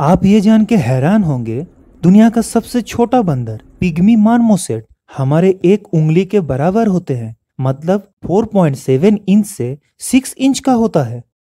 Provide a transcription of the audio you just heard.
आप ये जान के हैरान होंगे दुनिया का सबसे छोटा बंदर पिग्मी मानमोसेट हमारे एक उंगली के बराबर होते हैं मतलब 4.7 इंच से 6 इंच का होता है